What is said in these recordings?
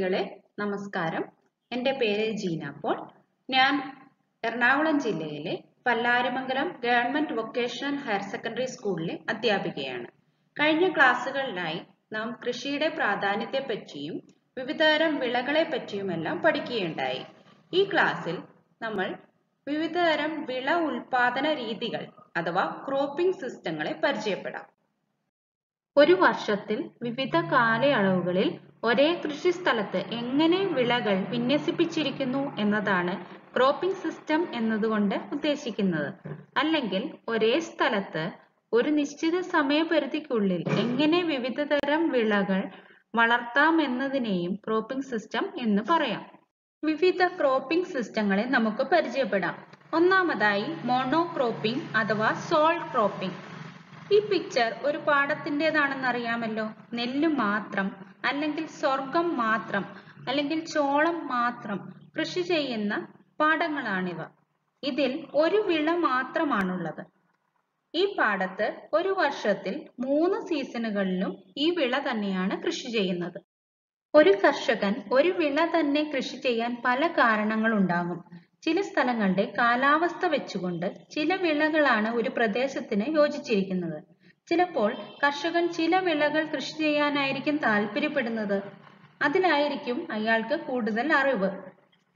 കുട്ടികളെ നമസ്കാരം എൻ്റെ പേര് ജീന പോൾ ഞാൻ എറണാകുളം ജില്ലയിലെ Pallarimangalam government vocational higher secondary സ്കൂളിലെ അധ്യാപികയാണ് കഴിഞ്ഞ ക്ലാസ്സുകളിലായി നാം കൃഷിയുടെ പ്രാധാന്യത്തെപ്പറ്റിയും വിവിധതരം വിളകളെ പറ്റിയുമെല്ലാം പഠിക്കുകയുണ്ടായി ഈ ക്ലാസ്സിൽ നമ്മൾ വിവിധതരം വിള ഉൽപാദന രീതികൾ അഥവാ ക്രോപ്പിംഗ് സിസ്റ്റങ്ങളെ പരിചയപ്പെടാം ഒരു വർഷത്തിൽ വിവിധ കാലയളവുകളിൽ ഒരേ കൃഷി സ്ഥലത്ത് എങ്ങനെ വിളകൾ വിന്യസിപ്പിച്ചിരിക്കുന്നു എന്നതാണ് ക്രോപ്പിംഗ് സിസ്റ്റം എന്നതുകൊണ്ട് ഉദ്ദേശിക്കുന്നത് അല്ലെങ്കിൽ ഒരേ സ്ഥലത്ത് ഒരു നിശ്ചിത സമയപരിധിക്കുള്ളിൽ എങ്ങനെ വിവിധ തരം വിളകൾ വളർത്താം എന്നതിനെയും ക്രോപ്പിംഗ് സിസ്റ്റം എന്ന് പറയാം വിവിധ ക്രോപ്പിംഗ് സിസ്റ്റങ്ങളെ നമുക്ക് പരിചയപ്പെടാം ഒന്നാമതായി മോണോ ക്രോപ്പിംഗ് അഥവാ സോൾ ക്രോപ്പിംഗ് ഈ പിക്ചർ ഒരു അറിയാമല്ലോ നെല്ല് മാത്രം അല്ലെങ്കിൽ സ്വർഗം മാത്രം അല്ലെങ്കിൽ ചോളം മാത്രം കൃഷി ചെയ്യുന്ന പാടങ്ങളാണിവ ഇതിൽ ഒരു വിള മാത്രമാണുള്ളത് ഈ പാടത്ത് ഒരു വർഷത്തിൽ മൂന്ന് സീസണുകളിലും ഈ വിള തന്നെയാണ് കൃഷി ചെയ്യുന്നത് ഒരു കർഷകൻ ഒരു വിള തന്നെ കൃഷി ചെയ്യാൻ പല കാരണങ്ങളുണ്ടാകും ചില സ്ഥലങ്ങളുടെ കാലാവസ്ഥ വെച്ചുകൊണ്ട് ചില വിളകളാണ് ഒരു പ്രദേശത്തിന് യോജിച്ചിരിക്കുന്നത് ചിലപ്പോൾ കർഷകൻ ചില വിളകൾ കൃഷി ചെയ്യാനായിരിക്കും താല്പര്യപ്പെടുന്നത് അതിലായിരിക്കും അയാൾക്ക് കൂടുതൽ അറിവ്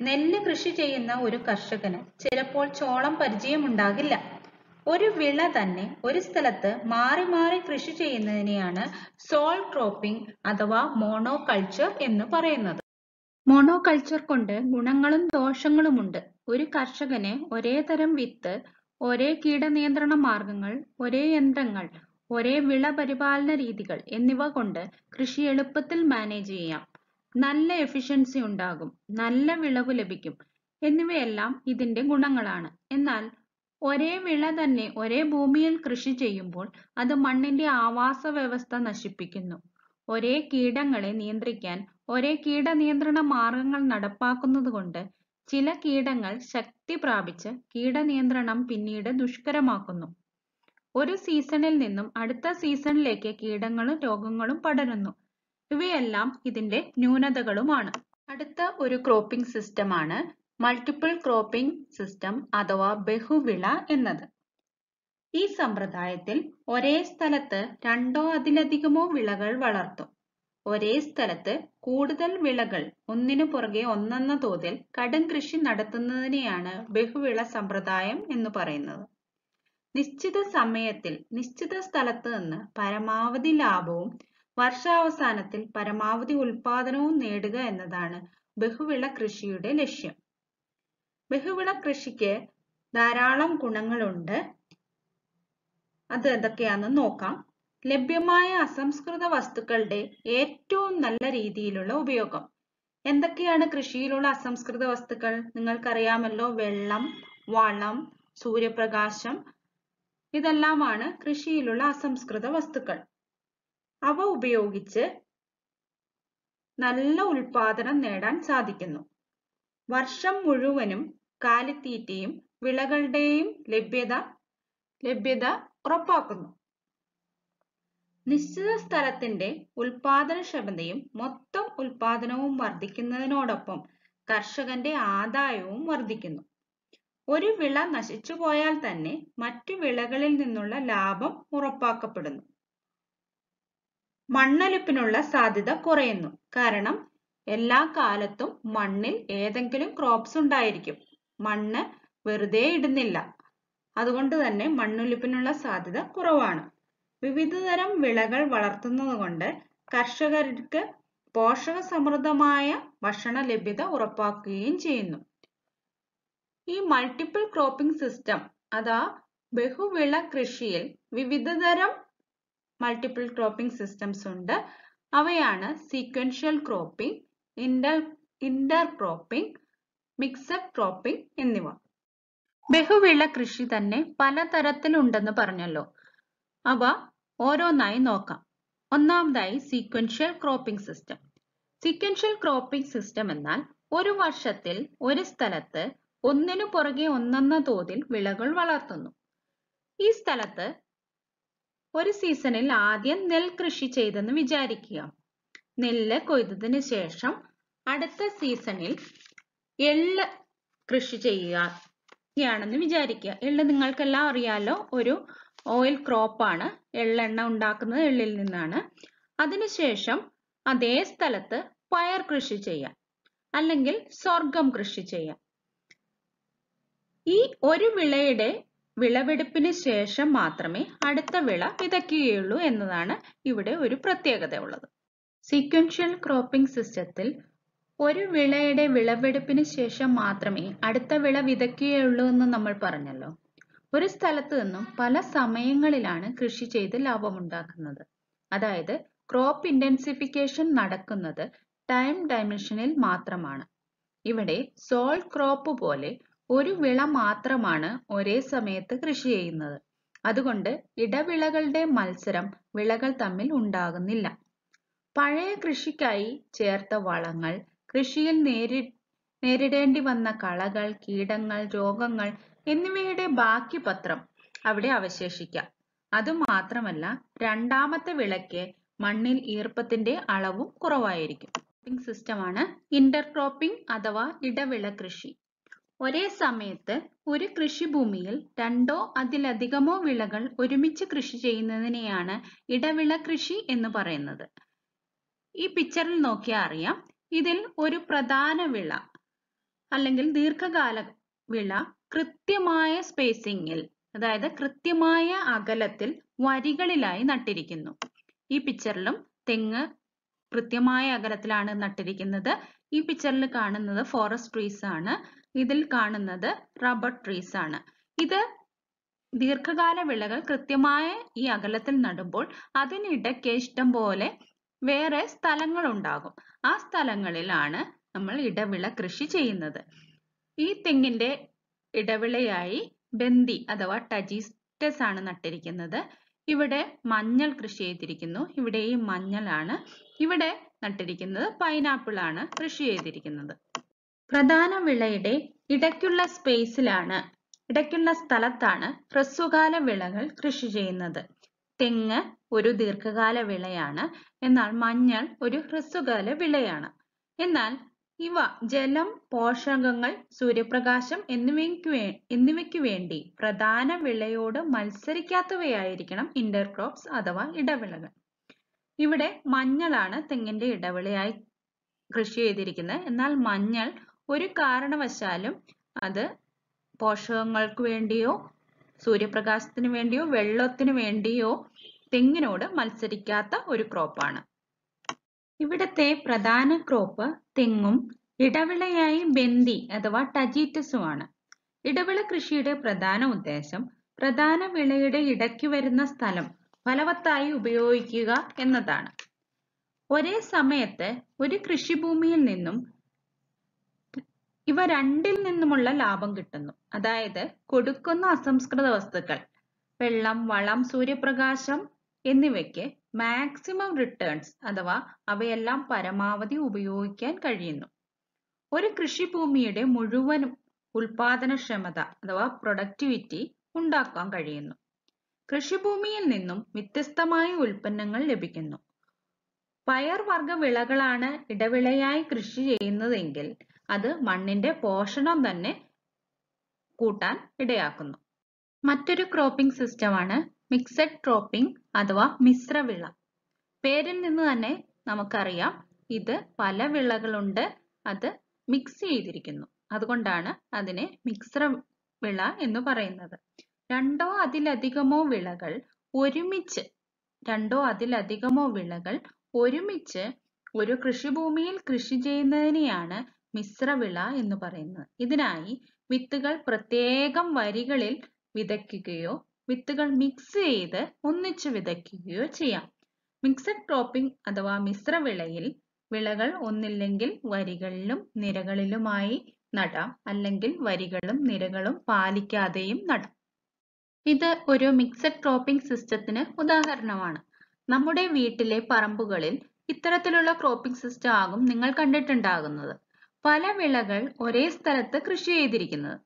നെല്ല് കൃഷി ചെയ്യുന്ന ഒരു കർഷകന് ചിലപ്പോൾ ചോളം പരിചയമുണ്ടാകില്ല ഒരു വിള തന്നെ ഒരു സ്ഥലത്ത് മാറി മാറി കൃഷി ചെയ്യുന്നതിനെയാണ് സോൾ ക്രോപ്പിംഗ് അഥവാ മോണോ കൾച്ചർ എന്ന് പറയുന്നത് മോണോ കൾച്ചർ കൊണ്ട് ഗുണങ്ങളും ദോഷങ്ങളുമുണ്ട് ഒരു കർഷകന് ഒരേതരം വിത്ത് ഒരേ കീടനിയന്ത്രണ മാർഗങ്ങൾ ഒരേ യന്ത്രങ്ങൾ ഒരേ വിള പരിപാലന രീതികൾ എന്നിവ കൊണ്ട് കൃഷി എളുപ്പത്തിൽ മാനേജ് ചെയ്യാം നല്ല എഫിഷ്യൻസി ഉണ്ടാകും നല്ല വിളവ് ലഭിക്കും എന്നിവയെല്ലാം ഇതിന്റെ ഗുണങ്ങളാണ് എന്നാൽ ഒരേ വിള തന്നെ ഒരേ ഭൂമിയിൽ കൃഷി ചെയ്യുമ്പോൾ അത് മണ്ണിന്റെ ആവാസ വ്യവസ്ഥ നശിപ്പിക്കുന്നു ഒരേ കീടങ്ങളെ നിയന്ത്രിക്കാൻ ഒരേ കീടനിയന്ത്രണ മാർഗങ്ങൾ നടപ്പാക്കുന്നത് കൊണ്ട് ചില കീടങ്ങൾ ശക്തി പ്രാപിച്ച് കീടനിയന്ത്രണം പിന്നീട് ദുഷ്കരമാക്കുന്നു ഒരു സീസണിൽ നിന്നും അടുത്ത സീസണിലേക്ക് കീടങ്ങളും രോഗങ്ങളും പടരുന്നു ഇവയെല്ലാം ഇതിന്റെ ന്യൂനതകളുമാണ് അടുത്ത ഒരു ക്രോപ്പിംഗ് സിസ്റ്റമാണ് മൾട്ടിപ്പിൾ ക്രോപ്പിംഗ് സിസ്റ്റം അഥവാ ബഹുവിള എന്നത് ഈ സമ്പ്രദായത്തിൽ ഒരേ സ്ഥലത്ത് രണ്ടോ അതിലധികമോ വിളകൾ വളർത്തും ഒരേ സ്ഥലത്ത് കൂടുതൽ വിളകൾ ഒന്നിനു പുറകെ ഒന്നെന്ന തോതിൽ കടും കൃഷി നടത്തുന്നതിനെയാണ് ബഹുവിള സമ്പ്രദായം എന്ന് പറയുന്നത് നിശ്ചിത സമയത്തിൽ നിശ്ചിത സ്ഥലത്ത് നിന്ന് പരമാവധി ലാഭവും വർഷാവസാനത്തിൽ പരമാവധി ഉൽപാദനവും നേടുക എന്നതാണ് ബഹുവിള കൃഷിയുടെ ലക്ഷ്യം ബഹുവിള കൃഷിക്ക് ധാരാളം ഗുണങ്ങളുണ്ട് അത് എന്തൊക്കെയാണെന്ന് നോക്കാം ലഭ്യമായ അസംസ്കൃത വസ്തുക്കളുടെ ഏറ്റവും നല്ല രീതിയിലുള്ള ഉപയോഗം എന്തൊക്കെയാണ് കൃഷിയിലുള്ള അസംസ്കൃത വസ്തുക്കൾ നിങ്ങൾക്കറിയാമല്ലോ വെള്ളം വളം സൂര്യപ്രകാശം ഇതെല്ലാമാണ് കൃഷിയിലുള്ള അസംസ്കൃത വസ്തുക്കൾ അവ ഉപയോഗിച്ച് നല്ല ഉൽപാദനം നേടാൻ സാധിക്കുന്നു വർഷം മുഴുവനും കാലിത്തീറ്റയും വിളകളുടെയും ലഭ്യത ലഭ്യത ഉറപ്പാക്കുന്നു നിശ്ചിത സ്ഥലത്തിന്റെ ഉൽപാദനക്ഷമതയും മൊത്തം ഉൽപാദനവും വർദ്ധിക്കുന്നതിനോടൊപ്പം കർഷകന്റെ ആദായവും വർദ്ധിക്കുന്നു ഒരു വിള നശിച്ചു പോയാൽ തന്നെ മറ്റു വിളകളിൽ നിന്നുള്ള ലാഭം ഉറപ്പാക്കപ്പെടുന്നു മണ്ണൊലിപ്പിനുള്ള സാധ്യത കുറയുന്നു കാരണം എല്ലാ കാലത്തും മണ്ണിൽ ഏതെങ്കിലും ക്രോപ്സ് ഉണ്ടായിരിക്കും മണ്ണ് വെറുതെ ഇടുന്നില്ല അതുകൊണ്ട് തന്നെ മണ്ണൊലിപ്പിനുള്ള സാധ്യത കുറവാണ് വിവിധതരം വിളകൾ വളർത്തുന്നതുകൊണ്ട് കർഷകർക്ക് പോഷക സമൃദ്ധമായ ഭക്ഷണ ലഭ്യത ഉറപ്പാക്കുകയും ചെയ്യുന്നു ഈ മൾട്ടിപ്പിൾ ക്രോപ്പിംഗ് സിസ്റ്റം അഥവാ ബഹുവിള കൃഷിയിൽ വിവിധതരം മൾട്ടിപ്പിൾ ക്രോപ്പിംഗ് സിസ്റ്റംസ് ഉണ്ട് അവയാണ് sequential cropping inter inter cropping mixed cropping എന്നിവ ബഹുവിള കൃഷി തന്നെ പലതരത്തിലുണ്ടെന്ന് പറഞ്ഞല്ലോ അവ ഓരോന്നായി നോക്കാം ഒന്നാമതായി sequential cropping system sequential cropping system എന്നാൽ ഒരു വർഷത്തിൽ ഒരു സ്ഥലത്ത് ഒന്നിനു പുറകെ ഒന്നെന്ന തോതിൽ വിളകൾ വളർത്തുന്നു ഈ സ്ഥലത്ത് ഒരു സീസണിൽ ആദ്യം നെൽ കൃഷി ചെയ്തെന്ന് വിചാരിക്കുക നെല്ല് കൊയ്തതിന് ശേഷം അടുത്ത സീസണിൽ എള്ള് കൃഷി ചെയ്യുകയാണെന്ന് വിചാരിക്കുക എള്ള് നിങ്ങൾക്കെല്ലാം അറിയാലോ ഒരു ഓയിൽ ക്രോപ്പാണ് എള്ളെണ്ണ ഉണ്ടാക്കുന്നത് എള്ളിൽ നിന്നാണ് അതിനുശേഷം അതേ സ്ഥലത്ത് പയർ കൃഷി ചെയ്യാം അല്ലെങ്കിൽ സ്വർഗം കൃഷി ചെയ്യാം ഈ ഒരു വിളയുടെ വിളവെടുപ്പിന് ശേഷം മാത്രമേ അടുത്ത വിള വിതയ്ക്കുകയുള്ളൂ എന്നതാണ് ഇവിടെ ഒരു പ്രത്യേകത ഉള്ളത് സീക്വൻഷ്യൽ ക്രോപ്പിംഗ് സിസ്റ്റത്തിൽ ഒരു വിളയുടെ വിളവെടുപ്പിന് ശേഷം മാത്രമേ അടുത്ത വിള വിതയ്ക്കുകയുള്ളൂ എന്ന് നമ്മൾ പറഞ്ഞല്ലോ ഒരു സ്ഥലത്ത് നിന്നും പല സമയങ്ങളിലാണ് കൃഷി ചെയ്ത് ലാഭമുണ്ടാക്കുന്നത് അതായത് ക്രോപ്പ് ഇൻറ്റൻസിഫിക്കേഷൻ നടക്കുന്നത് ടൈം ഡയമെൻഷനിൽ മാത്രമാണ് ഇവിടെ സോൾ ക്രോപ്പ് പോലെ ഒരു വിള മാത്രമാണ് ഒരേ സമയത്ത് കൃഷി ചെയ്യുന്നത് അതുകൊണ്ട് ഇടവിളകളുടെ മത്സരം വിളകൾ തമ്മിൽ ഉണ്ടാകുന്നില്ല പഴയ കൃഷിക്കായി ചേർത്ത വളങ്ങൾ കൃഷിയിൽ നേരി നേരിടേണ്ടി വന്ന കളകൾ കീടങ്ങൾ രോഗങ്ങൾ എന്നിവയുടെ ബാക്കി പത്രം അവിടെ അവശേഷിക്കാം അതുമാത്രമല്ല രണ്ടാമത്തെ വിളയ്ക്ക് മണ്ണിൽ ഈർപ്പത്തിന്റെ അളവും കുറവായിരിക്കും ക്രോപ്പിംഗ് സിസ്റ്റമാണ് ഇന്റർക്രോപ്പിംഗ് അഥവാ ഇടവിള കൃഷി ഒരേ സമയത്ത് ഒരു കൃഷിഭൂമിയിൽ രണ്ടോ അതിലധികമോ വിളകൾ ഒരുമിച്ച് കൃഷി ചെയ്യുന്നതിനെയാണ് ഇടവിള കൃഷി എന്ന് പറയുന്നത് ഈ പിക്ചറിൽ നോക്കിയാൽ അറിയാം ഇതിൽ ഒരു പ്രധാന വിള അല്ലെങ്കിൽ ദീർഘകാല വിള കൃത്യമായ സ്പേസിങ്ങിൽ അതായത് കൃത്യമായ അകലത്തിൽ വരികളിലായി നട്ടിരിക്കുന്നു ഈ പിക്ചറിലും തെങ്ങ് കൃത്യമായ അകലത്തിലാണ് നട്ടിരിക്കുന്നത് ഈ പിക്ചറിൽ കാണുന്നത് ഫോറസ്റ്റ് ട്രീസ് ആണ് ഇതിൽ കാണുന്നത് റബ്ബർ ട്രീസ് ആണ് ഇത് ദീർഘകാല വിളകൾ കൃത്യമായ ഈ അകലത്തിൽ നടുമ്പോൾ അതിനിടയ്ക്ക് ഇഷ്ടം പോലെ വേറെ സ്ഥലങ്ങൾ ഉണ്ടാകും ആ സ്ഥലങ്ങളിലാണ് നമ്മൾ ഇടവിള കൃഷി ചെയ്യുന്നത് ഈ തെങ്ങിന്റെ ഇടവിളയായി ബന്ദി അഥവാ ടജിസ്റ്റസ് ആണ് നട്ടിരിക്കുന്നത് ഇവിടെ മഞ്ഞൾ കൃഷി ചെയ്തിരിക്കുന്നു ഇവിടെ ഈ മഞ്ഞളാണ് ഇവിടെ നട്ടിരിക്കുന്നത് പൈനാപ്പിൾ ആണ് കൃഷി ചെയ്തിരിക്കുന്നത് പ്രധാന വിളയുടെ ഇടയ്ക്കുള്ള സ്പേസിലാണ് ഇടയ്ക്കുള്ള സ്ഥലത്താണ് ഹ്രസ്വകാല വിളകൾ കൃഷി ചെയ്യുന്നത് തെങ്ങ് ഒരു ദീർഘകാല വിളയാണ് എന്നാൽ മഞ്ഞൾ ഒരു ഹ്രസ്വകാല വിളയാണ് എന്നാൽ ഇവ ജലം പോഷകങ്ങൾ സൂര്യപ്രകാശം എന്നിവയ്ക്ക് വേ എന്നിവയ്ക്ക് വേണ്ടി പ്രധാന വിളയോട് മത്സരിക്കാത്തവയായിരിക്കണം ഇന്റർക്രോപ്സ് അഥവാ ഇടവിളകൾ ഇവിടെ മഞ്ഞളാണ് തെങ്ങിന്റെ ഇടവിളയായി കൃഷി ചെയ്തിരിക്കുന്നത് എന്നാൽ മഞ്ഞൾ ഒരു കാരണവശാലും അത് പോഷകങ്ങൾക്ക് വേണ്ടിയോ സൂര്യപ്രകാശത്തിന് വേണ്ടിയോ വെള്ളത്തിന് വേണ്ടിയോ തെങ്ങിനോട് മത്സരിക്കാത്ത ഒരു ക്രോപ്പാണ് ഇവിടത്തെ പ്രധാന ക്രോപ്പ് തെങ്ങും ഇടവിളയായി ബന്ദി അഥവാ ടജീറ്റസുമാണ് ഇടവിള കൃഷിയുടെ പ്രധാന ഉദ്ദേശം പ്രധാന വിളയുടെ ഇടയ്ക്ക് വരുന്ന സ്ഥലം ഫലവത്തായി ഉപയോഗിക്കുക എന്നതാണ് ഒരേ സമയത്ത് ഒരു കൃഷിഭൂമിയിൽ നിന്നും ഇവ രണ്ടിൽ നിന്നുമുള്ള ലാഭം കിട്ടുന്നു അതായത് കൊടുക്കുന്ന അസംസ്കൃത വസ്തുക്കൾ വെള്ളം വളം സൂര്യപ്രകാശം എന്നിവയ്ക്ക് മാക്സിമം റിട്ടേൺസ് അഥവാ അവയെല്ലാം പരമാവധി ഉപയോഗിക്കാൻ കഴിയുന്നു ഒരു കൃഷിഭൂമിയുടെ മുഴുവനും ഉൽപാദനക്ഷമത അഥവാ പ്രൊഡക്ടിവിറ്റി ഉണ്ടാക്കാൻ കഴിയുന്നു കൃഷിഭൂമിയിൽ നിന്നും വ്യത്യസ്തമായ ഉൽപ്പന്നങ്ങൾ ലഭിക്കുന്നു വർഗ വിളകളാണ് ഇടവിളയായി കൃഷി ചെയ്യുന്നതെങ്കിൽ അത് മണ്ണിന്റെ പോഷണം തന്നെ കൂട്ടാൻ ഇടയാക്കുന്നു മറ്റൊരു ക്രോപ്പിംഗ് സിസ്റ്റമാണ് മിക്സഡ് ക്രോപ്പിംഗ് അഥവാ മിശ്രവിള പേരിൽ നിന്ന് തന്നെ നമുക്കറിയാം ഇത് പല വിളകളുണ്ട് അത് മിക്സ് ചെയ്തിരിക്കുന്നു അതുകൊണ്ടാണ് അതിനെ മിക്സ്ര വിള എന്ന് പറയുന്നത് രണ്ടോ അതിലധികമോ വിളകൾ ഒരുമിച്ച് രണ്ടോ അതിലധികമോ വിളകൾ ഒരുമിച്ച് ഒരു കൃഷിഭൂമിയിൽ കൃഷി ചെയ്യുന്നതിനെയാണ് മിശ്രവിള എന്ന് പറയുന്നത് ഇതിനായി വിത്തുകൾ പ്രത്യേകം വരികളിൽ വിതയ്ക്കുകയോ വിത്തുകൾ മിക്സ് ചെയ്ത് ഒന്നിച്ചു വിതയ്ക്കുകയോ ചെയ്യാം മിക്സഡ് ക്രോപ്പിംഗ് അഥവാ മിശ്രവിളയിൽ വിളകൾ ഒന്നില്ലെങ്കിൽ വരികളിലും നിരകളിലുമായി നടാം അല്ലെങ്കിൽ വരികളും നിരകളും പാലിക്കാതെയും നടാം ഇത് ഒരു മിക്സഡ് ക്രോപ്പിംഗ് സിസ്റ്റത്തിന് ഉദാഹരണമാണ് നമ്മുടെ വീട്ടിലെ പറമ്പുകളിൽ ഇത്തരത്തിലുള്ള ക്രോപ്പിംഗ് സിസ്റ്റം ആകും നിങ്ങൾ കണ്ടിട്ടുണ്ടാകുന്നത് പല വിളകൾ ഒരേ സ്ഥലത്ത് കൃഷി ചെയ്തിരിക്കുന്നത്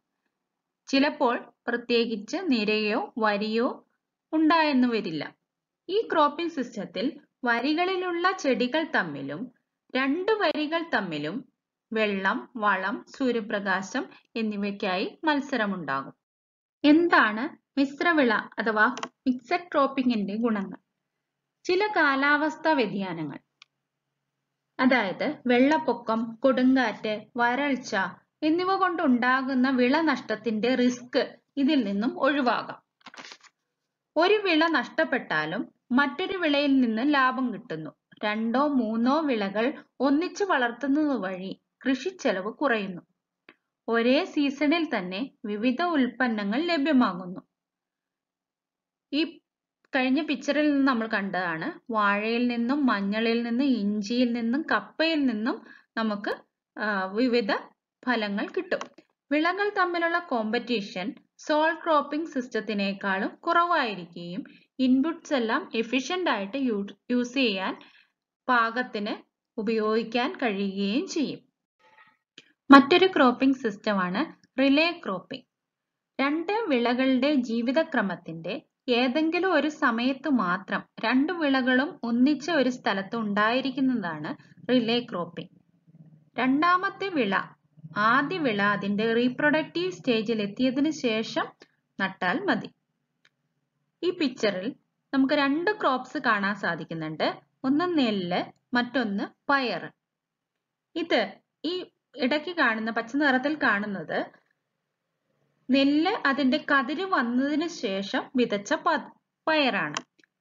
ചിലപ്പോൾ പ്രത്യേകിച്ച് നിരയോ വരിയോ ഉണ്ടായെന്നു വരില്ല ഈ ക്രോപ്പിംഗ് സിസ്റ്റത്തിൽ വരികളിലുള്ള ചെടികൾ തമ്മിലും രണ്ട് വരികൾ തമ്മിലും വെള്ളം വളം സൂര്യപ്രകാശം എന്നിവയ്ക്കായി മത്സരമുണ്ടാകും എന്താണ് മിശ്രവിള അഥവാ മിക്സഡ് ക്രോപ്പിംഗിന്റെ ഗുണങ്ങൾ ചില കാലാവസ്ഥാ വ്യതിയാനങ്ങൾ അതായത് വെള്ളപ്പൊക്കം കൊടുങ്കാറ്റ് വരൾച്ച എന്നിവ കൊണ്ടുണ്ടാകുന്ന വിളനഷ്ടത്തിന്റെ റിസ്ക് ഇതിൽ നിന്നും ഒഴിവാകാം ഒരു വിള നഷ്ടപ്പെട്ടാലും മറ്റൊരു വിളയിൽ നിന്ന് ലാഭം കിട്ടുന്നു രണ്ടോ മൂന്നോ വിളകൾ ഒന്നിച്ചു വളർത്തുന്നത് വഴി കൃഷി ചെലവ് കുറയുന്നു ഒരേ സീസണിൽ തന്നെ വിവിധ ഉൽപ്പന്നങ്ങൾ ലഭ്യമാകുന്നു ഈ കഴിഞ്ഞ പിക്ചറിൽ നിന്ന് നമ്മൾ കണ്ടതാണ് വാഴയിൽ നിന്നും മഞ്ഞളിൽ നിന്നും ഇഞ്ചിയിൽ നിന്നും കപ്പയിൽ നിന്നും നമുക്ക് വിവിധ ഫലങ്ങൾ കിട്ടും വിളകൾ തമ്മിലുള്ള കോമ്പറ്റീഷൻ സോൾ ക്രോപ്പിംഗ് സിസ്റ്റത്തിനേക്കാളും കുറവായിരിക്കുകയും ഇൻപുട്സ് എല്ലാം എഫിഷ്യൻ്റ് ആയിട്ട് യൂസ് ചെയ്യാൻ പാകത്തിന് ഉപയോഗിക്കാൻ കഴിയുകയും ചെയ്യും മറ്റൊരു ക്രോപ്പിംഗ് സിസ്റ്റമാണ് റിലേ ക്രോപ്പിംഗ് രണ്ട് വിളകളുടെ ജീവിതക്രമത്തിന്റെ ഏതെങ്കിലും ഒരു സമയത്ത് മാത്രം രണ്ട് വിളകളും ഒന്നിച്ച ഒരു സ്ഥലത്ത് ഉണ്ടായിരിക്കുന്നതാണ് റിലേ ക്രോപ്പിംഗ് രണ്ടാമത്തെ വിള ആദ്യ വിള അതിൻ്റെ റീപ്രൊഡക്റ്റീവ് സ്റ്റേജിൽ എത്തിയതിന് ശേഷം നട്ടാൽ മതി ഈ പിക്ചറിൽ നമുക്ക് രണ്ട് ക്രോപ്സ് കാണാൻ സാധിക്കുന്നുണ്ട് ഒന്ന് നെല്ല് മറ്റൊന്ന് പയർ ഇത് ഈ ഇടയ്ക്ക് കാണുന്ന പച്ച നിറത്തിൽ കാണുന്നത് നെല്ല് അതിന്റെ കതിര് വന്നതിന് ശേഷം വിതച്ച പയറാണ്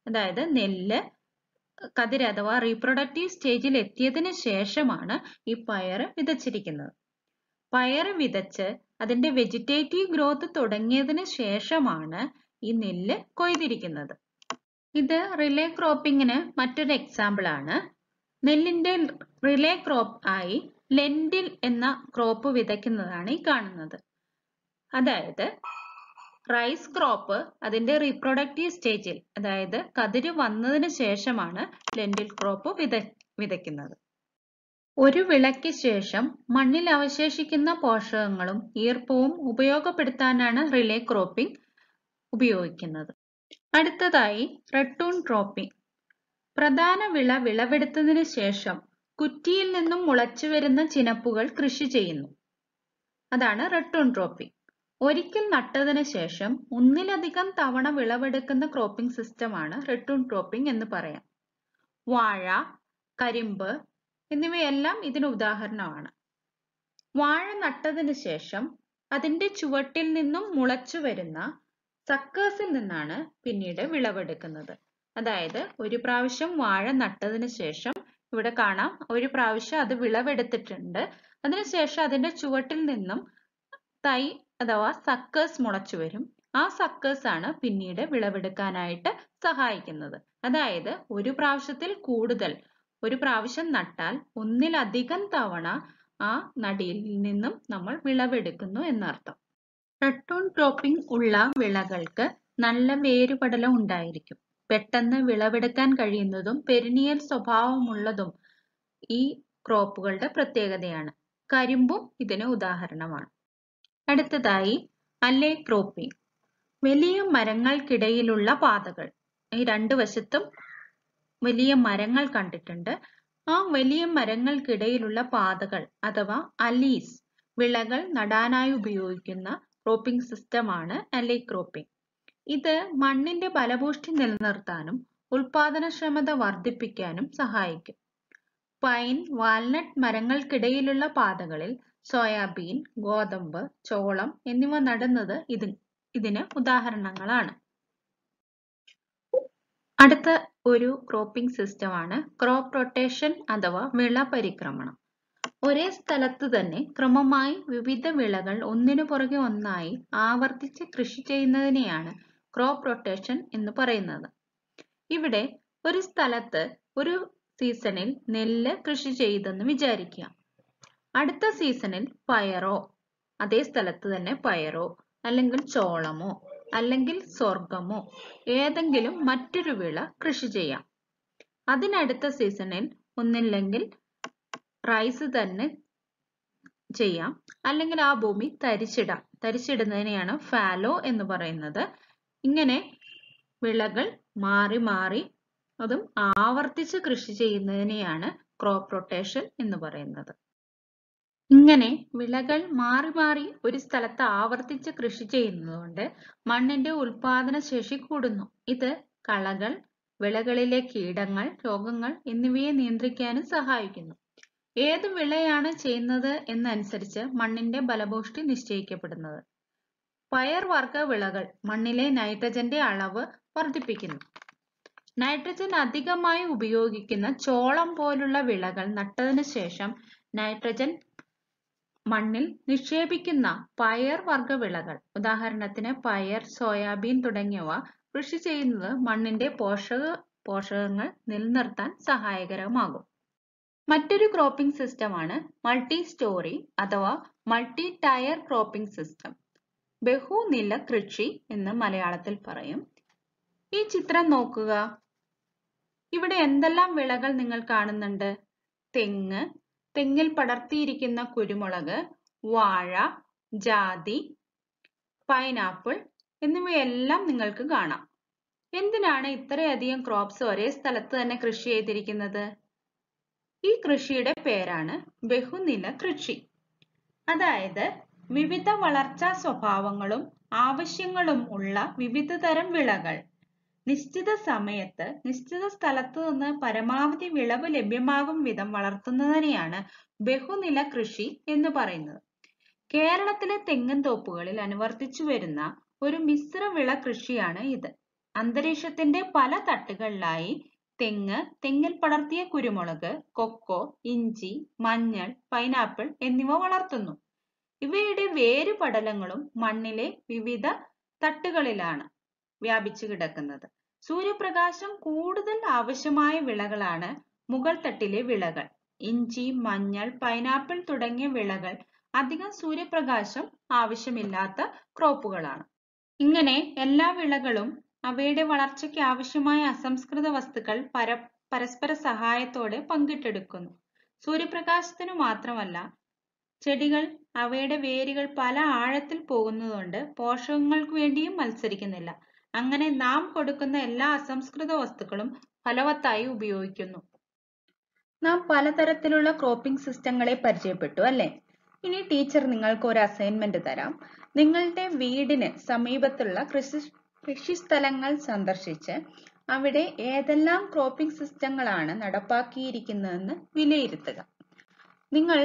അതായത് നെല്ല് കതിര് അഥവാ റീപ്രൊഡക്റ്റീവ് സ്റ്റേജിൽ എത്തിയതിന് ശേഷമാണ് ഈ പയർ വിതച്ചിരിക്കുന്നത് പയർ വിതച്ച് അതിൻ്റെ വെജിറ്റേറ്റീവ് ഗ്രോത്ത് തുടങ്ങിയതിന് ശേഷമാണ് ഈ നെല്ല് കൊയ്തിരിക്കുന്നത് ഇത് റിലേ ക്രോപ്പിങ്ങിന് മറ്റൊരു എക്സാമ്പിൾ ആണ് നെല്ലിൻ്റെ റിലേ ക്രോപ്പ് ആയി ലെൻഡിൽ എന്ന ക്രോപ്പ് വിതയ്ക്കുന്നതാണ് ഈ കാണുന്നത് അതായത് റൈസ് ക്രോപ്പ് അതിൻ്റെ റീപ്രൊഡക്റ്റീവ് സ്റ്റേജിൽ അതായത് കതിര് വന്നതിന് ശേഷമാണ് ലെൻഡിൽ ക്രോപ്പ് വിത വിതയ്ക്കുന്നത് ഒരു വിളയ്ക്ക് ശേഷം മണ്ണിൽ അവശേഷിക്കുന്ന പോഷകങ്ങളും ഈർപ്പവും ഉപയോഗപ്പെടുത്താനാണ് റിലേ ക്രോപ്പിംഗ് ഉപയോഗിക്കുന്നത് അടുത്തതായി റട്ടൂൺ ക്രോപ്പിംഗ് പ്രധാന വിള വിളവെടുത്തതിനു ശേഷം കുറ്റിയിൽ നിന്നും മുളച്ചു വരുന്ന ചിനപ്പുകൾ കൃഷി ചെയ്യുന്നു അതാണ് റട്ടൂൺ ക്രോപ്പിംഗ് ഒരിക്കൽ നട്ടതിന് ശേഷം ഒന്നിലധികം തവണ വിളവെടുക്കുന്ന ക്രോപ്പിംഗ് സിസ്റ്റമാണ് റട്ടൂൺ ക്രോപ്പിംഗ് എന്ന് പറയാം വാഴ കരിമ്പ് എന്നിവയെല്ലാം ഇതിന് ഉദാഹരണമാണ് വാഴ നട്ടതിന് ശേഷം അതിന്റെ ചുവട്ടിൽ നിന്നും മുളച്ചു വരുന്ന സക്കേഴ്സിൽ നിന്നാണ് പിന്നീട് വിളവെടുക്കുന്നത് അതായത് ഒരു പ്രാവശ്യം വാഴ നട്ടതിന് ശേഷം ഇവിടെ കാണാം ഒരു പ്രാവശ്യം അത് വിളവെടുത്തിട്ടുണ്ട് അതിനുശേഷം അതിന്റെ ചുവട്ടിൽ നിന്നും തൈ അഥവാ സക്കേഴ്സ് മുളച്ചു വരും ആ സക്കേഴ്സ് ആണ് പിന്നീട് വിളവെടുക്കാനായിട്ട് സഹായിക്കുന്നത് അതായത് ഒരു പ്രാവശ്യത്തിൽ കൂടുതൽ ഒരു പ്രാവശ്യം നട്ടാൽ ഒന്നിലധികം തവണ ആ നടിയിൽ നിന്നും നമ്മൾ വിളവെടുക്കുന്നു എന്നർത്ഥം റട്ടൂൺ ക്രോപ്പിംഗ് ഉള്ള വിളകൾക്ക് നല്ല വേരുപടലം ഉണ്ടായിരിക്കും പെട്ടെന്ന് വിളവെടുക്കാൻ കഴിയുന്നതും പെരിനിയൽ സ്വഭാവമുള്ളതും ഈ ക്രോപ്പുകളുടെ പ്രത്യേകതയാണ് കരിമ്പും ഇതിന് ഉദാഹരണമാണ് അടുത്തതായി അല്ലേ ക്രോപ്പിംഗ് വലിയ മരങ്ങൾക്കിടയിലുള്ള പാതകൾ ഈ രണ്ടു വശത്തും വലിയ മരങ്ങൾ കണ്ടിട്ടുണ്ട് ആ വലിയ മരങ്ങൾക്കിടയിലുള്ള പാതകൾ അഥവാ അലീസ് വിളകൾ നടാനായി ഉപയോഗിക്കുന്ന ക്രോപ്പിംഗ് സിസ്റ്റമാണ് അലി ക്രോപ്പിംഗ് ഇത് മണ്ണിന്റെ ഫലപുഷ്ടി നിലനിർത്താനും ഉൽപാദനക്ഷമത വർദ്ധിപ്പിക്കാനും സഹായിക്കും പൈൻ വാൽനട്ട് മരങ്ങൾക്കിടയിലുള്ള പാതകളിൽ സോയാബീൻ ഗോതമ്പ് ചോളം എന്നിവ നടുന്നത് ഇത് ഇതിന് ഉദാഹരണങ്ങളാണ് അടുത്ത ഒരു ക്രോപ്പിംഗ് സിസ്റ്റം ആണ് ക്രോപ്പ് റൊട്ടേഷൻ അഥവാ വിള പരിക്രമണം ഒരേ സ്ഥലത്ത് തന്നെ ക്രമമായി വിവിധ വിളകൾ ഒന്നിനു പുറകെ ഒന്നായി ആവർത്തിച്ച് കൃഷി ചെയ്യുന്നതിനെയാണ് ക്രോപ്പ് റൊട്ടേഷൻ എന്ന് പറയുന്നത് ഇവിടെ ഒരു സ്ഥലത്ത് ഒരു സീസണിൽ നെല്ല് കൃഷി ചെയ്തെന്ന് വിചാരിക്കുക അടുത്ത സീസണിൽ പയറോ അതേ സ്ഥലത്ത് തന്നെ പയറോ അല്ലെങ്കിൽ ചോളമോ അല്ലെങ്കിൽ സ്വർഗമോ ഏതെങ്കിലും മറ്റൊരു വിള കൃഷി ചെയ്യാം അതിനടുത്ത സീസണിൽ ഒന്നില്ലെങ്കിൽ റൈസ് തന്നെ ചെയ്യാം അല്ലെങ്കിൽ ആ ഭൂമി തരിച്ചിടാം തരിച്ചിടുന്നതിനെയാണ് ഫാലോ എന്ന് പറയുന്നത് ഇങ്ങനെ വിളകൾ മാറി മാറി അതും ആവർത്തിച്ച് കൃഷി ചെയ്യുന്നതിനെയാണ് ക്രോപ്പ് റൊട്ടേഷൻ എന്ന് പറയുന്നത് ഇങ്ങനെ വിളകൾ മാറി മാറി ഒരു സ്ഥലത്ത് ആവർത്തിച്ച് കൃഷി ചെയ്യുന്നതുകൊണ്ട് മണ്ണിന്റെ ഉൽപാദന ശേഷി കൂടുന്നു ഇത് കളകൾ വിളകളിലെ കീടങ്ങൾ രോഗങ്ങൾ എന്നിവയെ നിയന്ത്രിക്കാനും സഹായിക്കുന്നു ഏത് വിളയാണ് ചെയ്യുന്നത് എന്നനുസരിച്ച് മണ്ണിന്റെ ബലഭൂഷ്ടി നിശ്ചയിക്കപ്പെടുന്നത് വർഗ്ഗ വിളകൾ മണ്ണിലെ നൈട്രജന്റെ അളവ് വർദ്ധിപ്പിക്കുന്നു നൈട്രജൻ അധികമായി ഉപയോഗിക്കുന്ന ചോളം പോലുള്ള വിളകൾ നട്ടതിനു ശേഷം നൈട്രജൻ മണ്ണിൽ നിക്ഷേപിക്കുന്ന പയർ വർഗ വിളകൾ ഉദാഹരണത്തിന് പയർ സോയാബീൻ തുടങ്ങിയവ കൃഷി ചെയ്യുന്നത് മണ്ണിന്റെ പോഷക പോഷകങ്ങൾ നിലനിർത്താൻ സഹായകരമാകും മറ്റൊരു ക്രോപ്പിംഗ് സിസ്റ്റമാണ് മൾട്ടി സ്റ്റോറി അഥവാ മൾട്ടി ടയർ ക്രോപ്പിംഗ് സിസ്റ്റം ബഹുനില കൃഷി എന്ന് മലയാളത്തിൽ പറയും ഈ ചിത്രം നോക്കുക ഇവിടെ എന്തെല്ലാം വിളകൾ നിങ്ങൾ കാണുന്നുണ്ട് തെങ്ങ് തെങ്ങിൽ പടർത്തിയിരിക്കുന്ന കുരുമുളക് വാഴ ജാതി പൈനാപ്പിൾ എന്നിവയെല്ലാം നിങ്ങൾക്ക് കാണാം എന്തിനാണ് ഇത്രയധികം ക്രോപ്സ് ഒരേ സ്ഥലത്ത് തന്നെ കൃഷി ചെയ്തിരിക്കുന്നത് ഈ കൃഷിയുടെ പേരാണ് ബഹുനില കൃഷി അതായത് വിവിധ വളർച്ചാ സ്വഭാവങ്ങളും ആവശ്യങ്ങളും ഉള്ള വിവിധതരം വിളകൾ നിശ്ചിത സമയത്ത് നിശ്ചിത സ്ഥലത്തു നിന്ന് പരമാവധി വിളവ് ലഭ്യമാകും വിധം വളർത്തുന്നതിനെയാണ് ബഹുനില കൃഷി എന്ന് പറയുന്നത് കേരളത്തിലെ തെങ്ങൻ തോപ്പുകളിൽ അനുവർത്തിച്ചു വരുന്ന ഒരു മിശ്ര വിള കൃഷിയാണ് ഇത് അന്തരീക്ഷത്തിന്റെ പല തട്ടുകളിലായി തെങ്ങ് തെങ്ങിൽ പടർത്തിയ കുരുമുളക് കൊക്കോ ഇഞ്ചി മഞ്ഞൾ പൈനാപ്പിൾ എന്നിവ വളർത്തുന്നു ഇവയുടെ വേരുപടലങ്ങളും മണ്ണിലെ വിവിധ തട്ടുകളിലാണ് വ്യാപിച്ചു കിടക്കുന്നത് സൂര്യപ്രകാശം കൂടുതൽ ആവശ്യമായ വിളകളാണ് മുകൾ തട്ടിലെ വിളകൾ ഇഞ്ചി മഞ്ഞൾ പൈനാപ്പിൾ തുടങ്ങിയ വിളകൾ അധികം സൂര്യപ്രകാശം ആവശ്യമില്ലാത്ത ക്രോപ്പുകളാണ് ഇങ്ങനെ എല്ലാ വിളകളും അവയുടെ വളർച്ചയ്ക്ക് ആവശ്യമായ അസംസ്കൃത വസ്തുക്കൾ പര പരസ്പര സഹായത്തോടെ പങ്കിട്ടെടുക്കുന്നു സൂര്യപ്രകാശത്തിനു മാത്രമല്ല ചെടികൾ അവയുടെ വേരുകൾ പല ആഴത്തിൽ പോകുന്നതുകൊണ്ട് പോഷകങ്ങൾക്ക് വേണ്ടിയും മത്സരിക്കുന്നില്ല അങ്ങനെ നാം കൊടുക്കുന്ന എല്ലാ അസംസ്കൃത വസ്തുക്കളും ഫലവത്തായി ഉപയോഗിക്കുന്നു നാം പലതരത്തിലുള്ള ക്രോപ്പിംഗ് സിസ്റ്റങ്ങളെ പരിചയപ്പെട്ടു അല്ലേ ഇനി ടീച്ചർ നിങ്ങൾക്ക് ഒരു അസൈൻമെന്റ് തരാം നിങ്ങളുടെ വീടിന് സമീപത്തുള്ള കൃഷി കൃഷിസ്ഥലങ്ങൾ സന്ദർശിച്ച് അവിടെ ഏതെല്ലാം ക്രോപ്പിംഗ് സിസ്റ്റങ്ങളാണ് നടപ്പാക്കിയിരിക്കുന്നതെന്ന് വിലയിരുത്തുക നിങ്ങൾ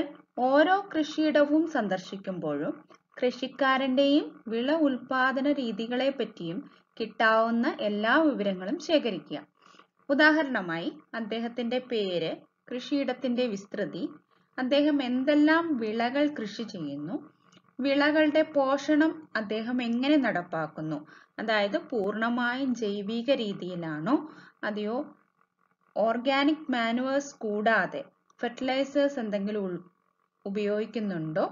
ഓരോ കൃഷിയിടവും സന്ദർശിക്കുമ്പോഴും കൃഷിക്കാരന്റെയും വിള ഉൽപാദന രീതികളെ പറ്റിയും കിട്ടാവുന്ന എല്ലാ വിവരങ്ങളും ശേഖരിക്കുക ഉദാഹരണമായി അദ്ദേഹത്തിന്റെ പേര് കൃഷിയിടത്തിന്റെ വിസ്തൃതി അദ്ദേഹം എന്തെല്ലാം വിളകൾ കൃഷി ചെയ്യുന്നു വിളകളുടെ പോഷണം അദ്ദേഹം എങ്ങനെ നടപ്പാക്കുന്നു അതായത് പൂർണമായും ജൈവിക രീതിയിലാണോ അതെയോ ഓർഗാനിക് മാനുവേഴ്സ് കൂടാതെ ഫെർട്ടിലൈസേഴ്സ് എന്തെങ്കിലും ഉപയോഗിക്കുന്നുണ്ടോ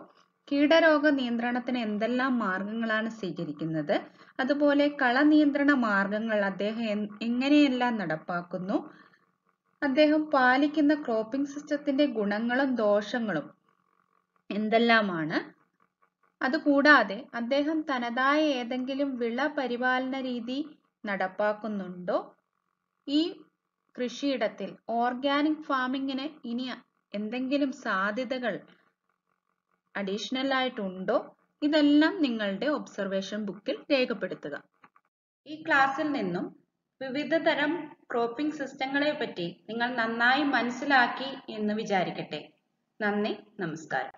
കീടരോഗ നിയന്ത്രണത്തിന് എന്തെല്ലാം മാർഗങ്ങളാണ് സ്വീകരിക്കുന്നത് അതുപോലെ കള നിയന്ത്രണ മാർഗങ്ങൾ അദ്ദേഹം എങ്ങനെയെല്ലാം നടപ്പാക്കുന്നു അദ്ദേഹം പാലിക്കുന്ന ക്രോപ്പിംഗ് സിസ്റ്റത്തിന്റെ ഗുണങ്ങളും ദോഷങ്ങളും എന്തെല്ലാമാണ് അതുകൂടാതെ അദ്ദേഹം തനതായ ഏതെങ്കിലും വിള പരിപാലന രീതി നടപ്പാക്കുന്നുണ്ടോ ഈ കൃഷിയിടത്തിൽ ഓർഗാനിക് ഫാമിങ്ങിന് ഇനി എന്തെങ്കിലും സാധ്യതകൾ അഡീഷണൽ ആയിട്ടുണ്ടോ ഇതെല്ലാം നിങ്ങളുടെ ഒബ്സർവേഷൻ ബുക്കിൽ രേഖപ്പെടുത്തുക ഈ ക്ലാസ്സിൽ നിന്നും വിവിധ തരം ക്രോപ്പിംഗ് സിസ്റ്റങ്ങളെ പറ്റി നിങ്ങൾ നന്നായി മനസ്സിലാക്കി എന്ന് വിചാരിക്കട്ടെ നന്ദി നമസ്കാരം